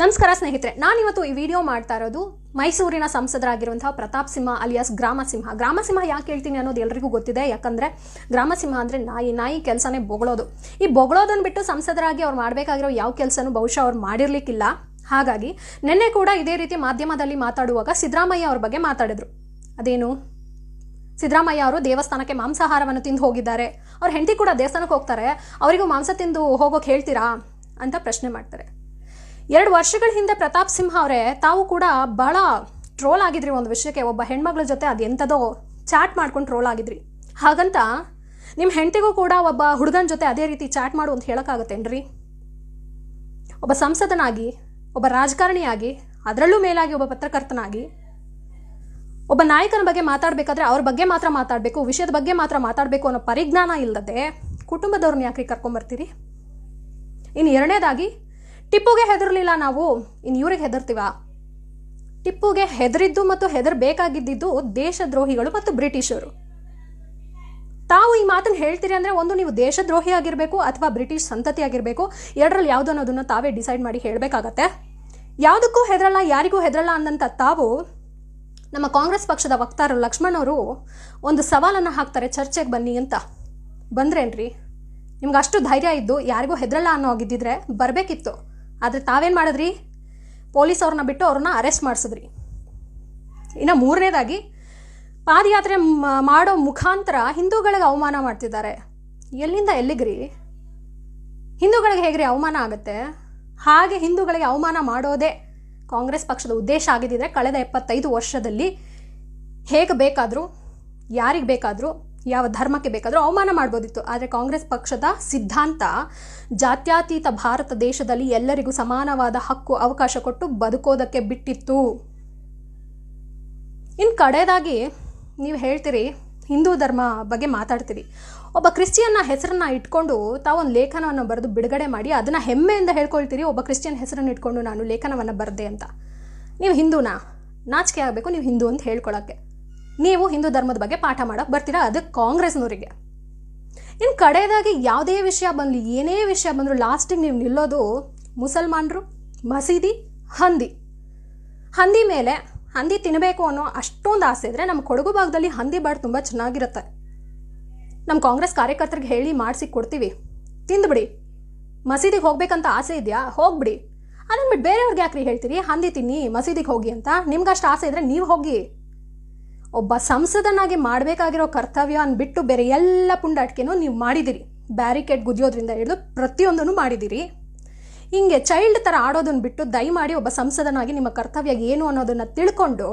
ನಮಸ್ಕಾರ ಸ್ನೇಹಿತರೆ ನಾನಿವತ್ತು ಈ ವಿಡಿಯೋ ಮಾಡ್ತಾ ಇರೋದು ಮೈಸೂರಿನ ಸಂಸದರಾಗಿರುವಂತಹ ಪ್ರತಾಪ್ ಸಿಂಹ ಅಲಿಯಾಸ್ ಗ್ರಾಮಸಿಂಹ ಗ್ರಾಮಸಿಂಹ ಯಾಕೆ ಹೇಳ್ತೀನಿ ಅನ್ನೋದು ಎಲ್ರಿಗೂ ಗೊತ್ತಿದೆ ಯಾಕಂದರೆ ಗ್ರಾಮಸಿಂಹ ಅಂದರೆ ನಾಯಿ ನಾಯಿ ಕೆಲಸನೇ ಬೊಗಳೋದು ಈ ಬೊಗಳೋದನ್ನು ಬಿಟ್ಟು ಸಂಸದರಾಗಿ ಅವ್ರು ಮಾಡಬೇಕಾಗಿರೋ ಯಾವ ಕೆಲಸನೂ ಬಹುಶಃ ಅವ್ರು ಮಾಡಿರ್ಲಿಕ್ಕಿಲ್ಲ ಹಾಗಾಗಿ ನಿನ್ನೆ ಕೂಡ ಇದೇ ರೀತಿ ಮಾಧ್ಯಮದಲ್ಲಿ ಮಾತಾಡುವಾಗ ಸಿದ್ದರಾಮಯ್ಯ ಅವ್ರ ಬಗ್ಗೆ ಮಾತಾಡಿದ್ರು ಅದೇನು ಸಿದ್ದರಾಮಯ್ಯ ಅವರು ದೇವಸ್ಥಾನಕ್ಕೆ ಮಾಂಸಾಹಾರವನ್ನು ತಿಂದು ಹೋಗಿದ್ದಾರೆ ಅವ್ರ ಹೆಂಡತಿ ಕೂಡ ದೇವಸ್ಥಾನಕ್ಕೆ ಹೋಗ್ತಾರೆ ಅವರಿಗೂ ಮಾಂಸ ತಿಂದು ಹೋಗೋಕೆ ಹೇಳ್ತೀರಾ ಅಂತ ಪ್ರಶ್ನೆ ಮಾಡ್ತಾರೆ ಎರಡು ವರ್ಷಗಳ ಹಿಂದೆ ಪ್ರತಾಪ್ ಸಿಂಹ ಅವರೇ ತಾವು ಕೂಡ ಬಹಳ ಟ್ರೋಲ್ ಆಗಿದ್ರಿ ಒಂದು ವಿಷಯಕ್ಕೆ ಒಬ್ಬ ಹೆಣ್ಮಗಳ ಜೊತೆ ಅದು ಎಂಥದೋ ಚಾಟ್ ಮಾಡ್ಕೊಂಡು ಟ್ರೋಲ್ ಆಗಿದ್ರಿ ಹಾಗಂತ ನಿಮ್ಮ ಹೆಂಡತಿಗೂ ಕೂಡ ಒಬ್ಬ ಹುಡುಗನ ಜೊತೆ ಅದೇ ರೀತಿ ಚಾಟ್ ಮಾಡು ಅಂತ ಹೇಳೋಕ್ಕಾಗತ್ತೇನ್ರಿ ಒಬ್ಬ ಸಂಸದನಾಗಿ ಒಬ್ಬ ರಾಜಕಾರಣಿಯಾಗಿ ಅದರಲ್ಲೂ ಮೇಲಾಗಿ ಒಬ್ಬ ಪತ್ರಕರ್ತನಾಗಿ ಒಬ್ಬ ನಾಯಕನ ಬಗ್ಗೆ ಮಾತಾಡಬೇಕಾದ್ರೆ ಅವ್ರ ಬಗ್ಗೆ ಮಾತ್ರ ಮಾತಾಡಬೇಕು ವಿಷಯದ ಬಗ್ಗೆ ಮಾತ್ರ ಮಾತಾಡಬೇಕು ಅನ್ನೋ ಪರಿಜ್ಞಾನ ಇಲ್ಲದೆ ಕುಟುಂಬದವ್ರನ್ನ ಯಾಕೆ ಕರ್ಕೊಂಬರ್ತೀರಿ ಇನ್ನು ಎರಡನೇದಾಗಿ ಟಿಪ್ಪುಗೆ ಹೆದರ್ಲಿಲ್ಲ ನಾವು ಇನ್ನು ಇವ್ರಿಗೆ ಹೆದರ್ತೀವ ಟಿಪ್ಪುಗೆ ಹೆದರಿದ್ದು ಮತ್ತು ಹೆದರ್ಬೇಕಾಗಿದ್ದಿದ್ದು ದೇಶದ್ರೋಹಿಗಳು ಮತ್ತು ಬ್ರಿಟಿಷರು ತಾವು ಈ ಮಾತನ್ನು ಹೇಳ್ತೀರಿ ಅಂದರೆ ಒಂದು ನೀವು ದೇಶದ್ರೋಹಿ ಆಗಿರಬೇಕು ಅಥವಾ ಬ್ರಿಟಿಷ್ ಸಂತತಿ ಆಗಿರಬೇಕು ಎರಡರಲ್ಲಿ ಯಾವುದು ಅನ್ನೋದನ್ನು ತಾವೇ ಡಿಸೈಡ್ ಮಾಡಿ ಹೇಳಬೇಕಾಗತ್ತೆ ಯಾವುದಕ್ಕೂ ಹೆದರಲ್ಲ ಯಾರಿಗೂ ಹೆದರಲ್ಲ ಅಂದಂತ ತಾವು ನಮ್ಮ ಕಾಂಗ್ರೆಸ್ ಪಕ್ಷದ ವಕ್ತಾರ ಲಕ್ಷ್ಮಣ್ ಅವರು ಒಂದು ಸವಾಲನ್ನು ಹಾಕ್ತಾರೆ ಚರ್ಚೆಗೆ ಬನ್ನಿ ಅಂತ ಬಂದ್ರೇನ್ರಿ ನಿಮ್ಗೆ ಅಷ್ಟು ಧೈರ್ಯ ಇದ್ದು ಯಾರಿಗೂ ಹೆದರಲ್ಲ ಅನ್ನೋ ಆಗಿದ್ದಿದ್ರೆ ಬರಬೇಕಿತ್ತು ಆದರೆ ತಾವೇನು ಮಾಡಿದ್ರಿ ಪೊಲೀಸ್ ಅವ್ರನ್ನ ಬಿಟ್ಟು ಅವ್ರನ್ನ ಅರೆಸ್ಟ್ ಮಾಡಿಸಿದ್ರಿ ಇನ್ನು ಮೂರನೇದಾಗಿ ಪಾದಯಾತ್ರೆ ಮಾಡೋ ಮುಖಾಂತರ ಹಿಂದೂಗಳಿಗೆ ಅವಮಾನ ಮಾಡ್ತಿದ್ದಾರೆ ಎಲ್ಲಿಂದ ಎಲ್ಲಿಗ್ರಿ ಹಿಂದೂಗಳಿಗೆ ಹೇಗ್ರಿ ಅವಮಾನ ಆಗುತ್ತೆ ಹಾಗೆ ಹಿಂದೂಗಳಿಗೆ ಅವಮಾನ ಮಾಡೋದೇ ಕಾಂಗ್ರೆಸ್ ಪಕ್ಷದ ಉದ್ದೇಶ ಆಗಿದ್ದಿದ್ರೆ ಕಳೆದ ಎಪ್ಪತ್ತೈದು ವರ್ಷದಲ್ಲಿ ಹೇಗೆ ಬೇಕಾದರೂ ಯಾರಿಗೆ ಬೇಕಾದರೂ ಯಾವ ಧರ್ಮಕ್ಕೆ ಬೇಕಾದರೂ ಅವಮಾನ ಮಾಡ್ಬೋದಿತ್ತು ಆದರೆ ಕಾಂಗ್ರೆಸ್ ಪಕ್ಷದ ಸಿದ್ಧಾಂತ ಜಾತ್ಯಾತೀತ ಭಾರತ ದೇಶದಲ್ಲಿ ಎಲ್ಲರಿಗೂ ಸಮಾನವಾದ ಹಕ್ಕು ಅವಕಾಶ ಕೊಟ್ಟು ಬದುಕೋದಕ್ಕೆ ಬಿಟ್ಟಿತ್ತು ಇನ್ನು ಕಡೆಯದಾಗಿ ನೀವು ಹೇಳ್ತೀರಿ ಹಿಂದೂ ಧರ್ಮ ಬಗ್ಗೆ ಮಾತಾಡ್ತೀರಿ ಒಬ್ಬ ಕ್ರಿಶ್ಚಿಯನ್ನ ಹೆಸರನ್ನ ಇಟ್ಕೊಂಡು ತಾವೊಂದು ಲೇಖನವನ್ನು ಬರೆದು ಬಿಡುಗಡೆ ಮಾಡಿ ಅದನ್ನು ಹೆಮ್ಮೆಯಿಂದ ಹೇಳ್ಕೊಳ್ತೀರಿ ಒಬ್ಬ ಕ್ರಿಶ್ಚಿಯನ್ ಹೆಸರನ್ನು ಇಟ್ಕೊಂಡು ನಾನು ಲೇಖನವನ್ನು ಬರೆದೆ ಅಂತ ನೀವು ಹಿಂದೂನಾ ನಾಚಿಕೆ ಆಗಬೇಕು ನೀವು ಹಿಂದೂ ಅಂತ ಹೇಳ್ಕೊಳ್ಳೋಕ್ಕೆ ನೀವು ಹಿಂದೂ ಧರ್ಮದ ಬಗ್ಗೆ ಪಾಠ ಮಾಡೋಕೆ ಬರ್ತೀರಾ ಅದು ಕಾಂಗ್ರೆಸ್ನವರಿಗೆ ಇನ್ನು ಕಡೆಯದಾಗಿ ಯಾವುದೇ ವಿಷಯ ಬಂದಲಿ ಏನೇ ವಿಷಯ ಬಂದರೂ ಲಾಸ್ಟಿಗೆ ನೀವು ನಿಲ್ಲೋದು ಮುಸಲ್ಮಾನರು ಮಸೀದಿ ಹಂದಿ ಹಂದಿ ಮೇಲೆ ಹಂದಿ ತಿನ್ನಬೇಕು ಅನ್ನೋ ಅಷ್ಟೊಂದು ಆಸೆ ಇದ್ದರೆ ನಮ್ಮ ಕೊಡಗು ಭಾಗದಲ್ಲಿ ಹಂದಿ ಬಾಡ್ ತುಂಬ ಚೆನ್ನಾಗಿರುತ್ತೆ ನಮ್ಮ ಕಾಂಗ್ರೆಸ್ ಕಾರ್ಯಕರ್ತರಿಗೆ ಹೇಳಿ ಮಾಡಿಸಿ ಕೊಡ್ತೀವಿ ತಿಂದುಬಿಡಿ ಮಸೀದಿಗೆ ಹೋಗ್ಬೇಕಂತ ಆಸೆ ಇದೆಯಾ ಹೋಗ್ಬಿಡಿ ಅದನ್ನು ಬಿಟ್ಟು ಬೇರೆಯವ್ರಿಗೆ ಯಾಕ್ರಿ ಹೇಳ್ತೀರಿ ಹಂದಿ ತಿನ್ನಿ ಮಸೀದಿಗೆ ಹೋಗಿ ಅಂತ ನಿಮ್ಗೆ ಅಷ್ಟು ಆಸೆ ಇದ್ರೆ ನೀವು ಹೋಗಿ ಒಬ್ಬ ಸಂಸದನಾಗಿ ಮಾಡಬೇಕಾಗಿರೋ ಕರ್ತವ್ಯ ಅಂದ್ಬಿಟ್ಟು ಬೇರೆ ಎಲ್ಲ ಪುಂಡಾಟಿಕೆನೂ ನೀವು ಮಾಡಿದಿರಿ ಬ್ಯಾರಿಕೇಡ್ ಗುದಿಯೋದ್ರಿಂದ ಹಿಡಿದು ಪ್ರತಿಯೊಂದನ್ನು ಮಾಡಿದಿರಿ ಹಿಂಗೆ ಚೈಲ್ಡ್ ಥರ ಆಡೋದನ್ನು ಬಿಟ್ಟು ದಯಮಾಡಿ ಒಬ್ಬ ಸಂಸದನಾಗಿ ನಿಮ್ಮ ಕರ್ತವ್ಯ ಏನು ಅನ್ನೋದನ್ನು ತಿಳ್ಕೊಂಡು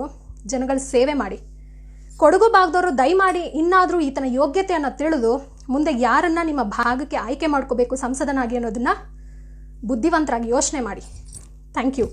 ಜನಗಳ ಸೇವೆ ಮಾಡಿ ಕೊಡಗು ಭಾಗದವರು ದಯಮಾಡಿ ಇನ್ನಾದರೂ ಈತನ ಯೋಗ್ಯತೆಯನ್ನು ತಿಳಿದು ಮುಂದೆ ಯಾರನ್ನು ನಿಮ್ಮ ಭಾಗಕ್ಕೆ ಆಯ್ಕೆ ಮಾಡ್ಕೋಬೇಕು ಸಂಸದನಾಗಿ ಅನ್ನೋದನ್ನು ಬುದ್ಧಿವಂತರಾಗಿ ಯೋಚನೆ ಮಾಡಿ ಥ್ಯಾಂಕ್ ಯು